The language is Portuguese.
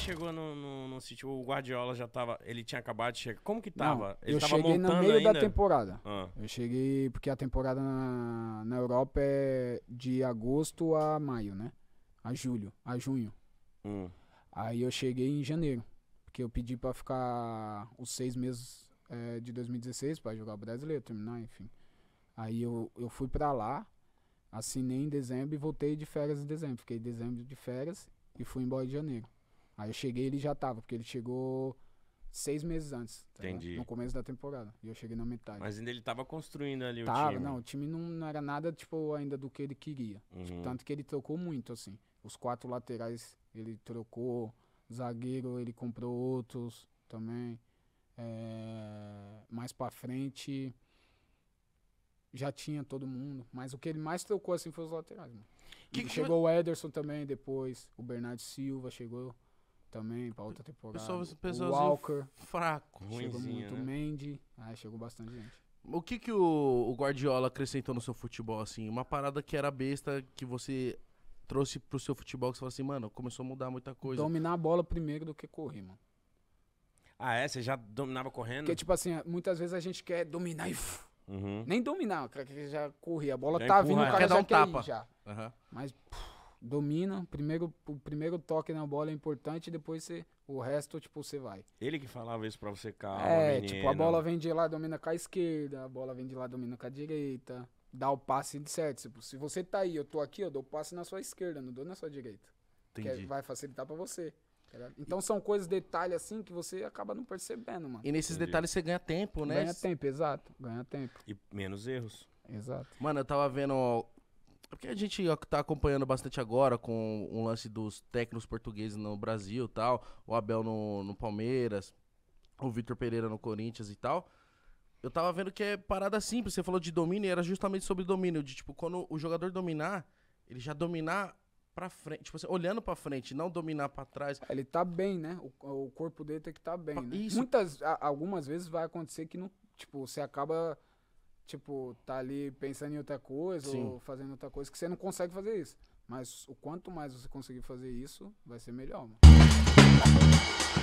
chegou no, no, no sítio? O Guardiola já tava. Ele tinha acabado de chegar. Como que tava? Não, ele eu tava cheguei no meio ainda? da temporada. Ah. Eu cheguei. Porque a temporada na, na Europa é de agosto a maio, né? A julho, a junho. Hum. Aí eu cheguei em janeiro. Porque eu pedi pra ficar os seis meses é, de 2016 para jogar o brasileiro, terminar, enfim. Aí eu, eu fui pra lá, assinei em dezembro e voltei de férias em dezembro. Fiquei em dezembro de férias e fui embora em janeiro. Aí eu cheguei ele já tava, porque ele chegou seis meses antes. Tá Entendi. No começo da temporada. E eu cheguei na metade. Mas ainda ele tava construindo ali tava, o time. Tava, não. O time não, não era nada, tipo, ainda do que ele queria. Tipo, uhum. Tipo, tanto que ele trocou muito, assim. Os quatro laterais ele trocou. Zagueiro ele comprou outros também. É... Mais pra frente já tinha todo mundo. Mas o que ele mais trocou, assim, foi os laterais, mano. que chegou que... o Ederson também depois. O Bernardo Silva chegou também pra outra temporada. Pessoal, pessoal Walker. Fraco. Chegou né? muito né? Mendy. Ah, chegou bastante gente. O que, que o, o, Guardiola acrescentou no seu futebol, assim? Uma parada que era besta, que você trouxe pro seu futebol, que você falou assim, mano, começou a mudar muita coisa. Dominar a bola primeiro do que correr, mano. Ah, é? Você já dominava correndo? Porque, tipo assim, muitas vezes a gente quer dominar e... Uhum. Nem dominar, cara, que já corria A bola já tá empurra, vindo, o cara quer já um quer tapa. já. Uhum. Mas... Puf, domina, primeiro, o primeiro toque na bola é importante, depois você, o resto, tipo, você vai. Ele que falava isso pra você, calma, É, tipo, a bola vem de lá, domina com a esquerda, a bola vem de lá, domina com a direita, dá o passe certo. Tipo, se você tá aí, eu tô aqui, eu dou o passe na sua esquerda, não dou na sua direita. Entendi. Que vai facilitar para você. Tá então são coisas, detalhes assim, que você acaba não percebendo, mano. E nesses Entendi. detalhes você ganha tempo, né? Ganha tempo, exato. Ganha tempo. E menos erros. Exato. Mano, eu tava vendo porque a gente está acompanhando bastante agora com o lance dos técnicos portugueses no Brasil tal, o Abel no, no Palmeiras, o Vitor Pereira no Corinthians e tal. Eu tava vendo que é parada simples. Você falou de domínio e era justamente sobre domínio. De tipo, quando o jogador dominar, ele já dominar pra frente. Tipo assim, olhando pra frente, não dominar pra trás. Ah, ele tá bem, né? O, o corpo dele tem que tá bem, ah, né? Isso. Muitas, a, algumas vezes vai acontecer que não. Tipo, você acaba tipo, tá ali pensando em outra coisa Sim. ou fazendo outra coisa, que você não consegue fazer isso. Mas o quanto mais você conseguir fazer isso, vai ser melhor, mano.